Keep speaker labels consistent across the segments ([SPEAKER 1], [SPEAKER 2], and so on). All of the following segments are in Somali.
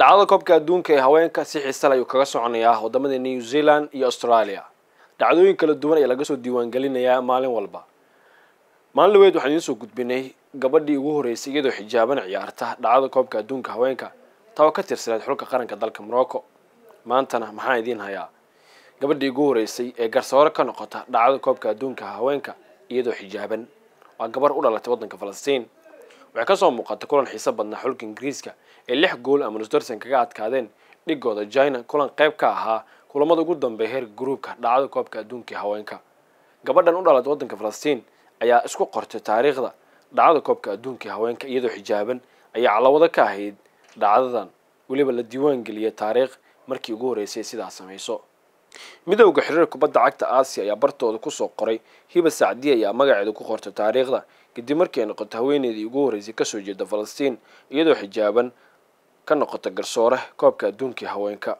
[SPEAKER 1] dhacdada koobka adduunka ee haweenka si xiisal ayuu kaga soconayaa wadamada new zealand iyo australia dhacdooyin kala duwan ayaa laga soo diiwaangelinayaa maalin walba maalin dhaweed waxaan idiin soo gudbinay gabadhii ugu horreysay iyadoo xijaaban ciyaarta dhacdada koobka adduunka haweenka taoo ka tirsaneed xulka qaranka dalka morocco maantana maxaa idiin hayaa gabadhii ugu horreysay ee garsoore ka noqota dhacdada koobka adduunka haweenka iyadoo xijaaban waa gabar u dhalatay waddanka falastiin waxay ka soo muuqata kulan xiise badnaa xulka ingiriiska ee lix gool ama nusdarsan kaga adkaadeen dhigooda china kulan qeyb ka ahaa kulamada ugu dambeeya heerka gruubka dhacdada koobka adduunkai haweenka gabadhan u dhalad waddanka falastiin ayaa isku qortay taariikhda dhacdada koobka adduunkai haweenka iyadoo xijaaban ayaa calawado ka ahayd dhacdadan weliba la diiwaan geliyay taariikh markii ugu horreysay sidaas samayso midowda xiriir kubadda cagta aasiya ayaa bartooda kusoo qoray hiba sacdiya ayaa magaceeda ku qortay taariikhda kadib markii ay noqota haweeneydii ugu horreysay kasoo jeeda falastiin iyadoo xijaaban ka noqota garsoore koobka adduunkii haweenka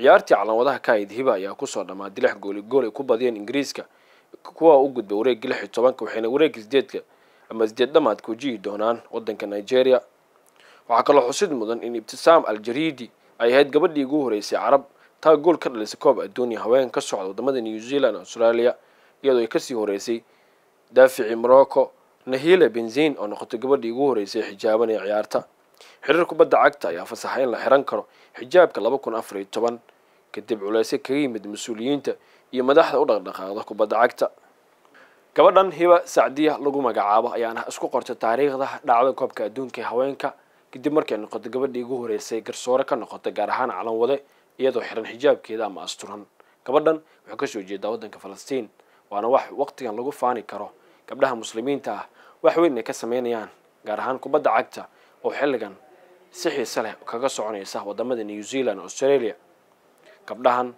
[SPEAKER 1] ciyaartii calaamadaha ka ahayd hiba ayaa kusoo dhammaatay lix gooli gool ay ku badiyeen ingiriiska kuwa u gudba wareegii lix iyo tobanka waxayna wareegga sideedka ama sideed dhamaadka wajihi doonaan waddanka nigeria waxaa kaloo xusid mudan in ibtisaam al jariidi ay ahayd gabadhii ugu horeysay carab taa gool ka dhalisay koob adduuniya haweenka ka socda wadamada new zealand australia iyadoo ay kasii horeysay daaficii morocco nahila benzin oo noqotay gabadhii ugu horeysay xijaaban ee ciyaarta xiriir kubadda cagta ayaa fasaxay in la xiran karo xijaabka laba kun afar iyo toban kadib culeysya kaga yimid mas-uuliyiinta iyo madaxda u dhaqdhaqaaqda kubadda cagta gabadhan hiba sacdiya lagu magacaabo ayaana isku qortay taariikhda dhacda koobka adduunka ee haweenka kadib markay noqotay gabadhii ugu horeysay garsoore ka noqotay gaar ahaan calan wade iyadoo xiran xijaabkeeda ama asturan gabadhan wuxuu kasoo jeedaa waddanka falastiin waana wax waqtigan lagu faani karo gabdhaha muslimiinta ah wax weyn ay ka sameynayaan gaar ahaan kubadda cagta oo xilligan si xiise leh kaga soconaysa wadamada new zealand australia gabdhahan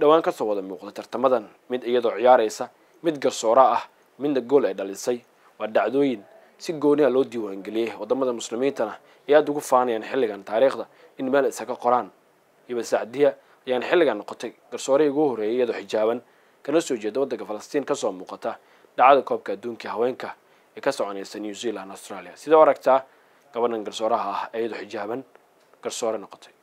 [SPEAKER 1] dhowaan kasoo wada muuqda tartamadan mid iyadoo ciyaaraysa mid garsoora ah midna gool ay dhalisay waa dhacdooyin si gooniha ah loo diiwaangeliyay wadamada muslimiintana ay aada ugu faanayaan xilligan taariikhda in meel isaga qoraan يبسعدية يعني حلقة نقطة قرصوري جوهر هي ذو حجابا كنسو جدا ودك فلسطين كسو مقطع دعاد كوب كدون كهوانك يكسو عن يسنيوزيلا أستراليا سيدا وركتا قبلنا قرصورها هي ذو حجابا قرصوري نقطي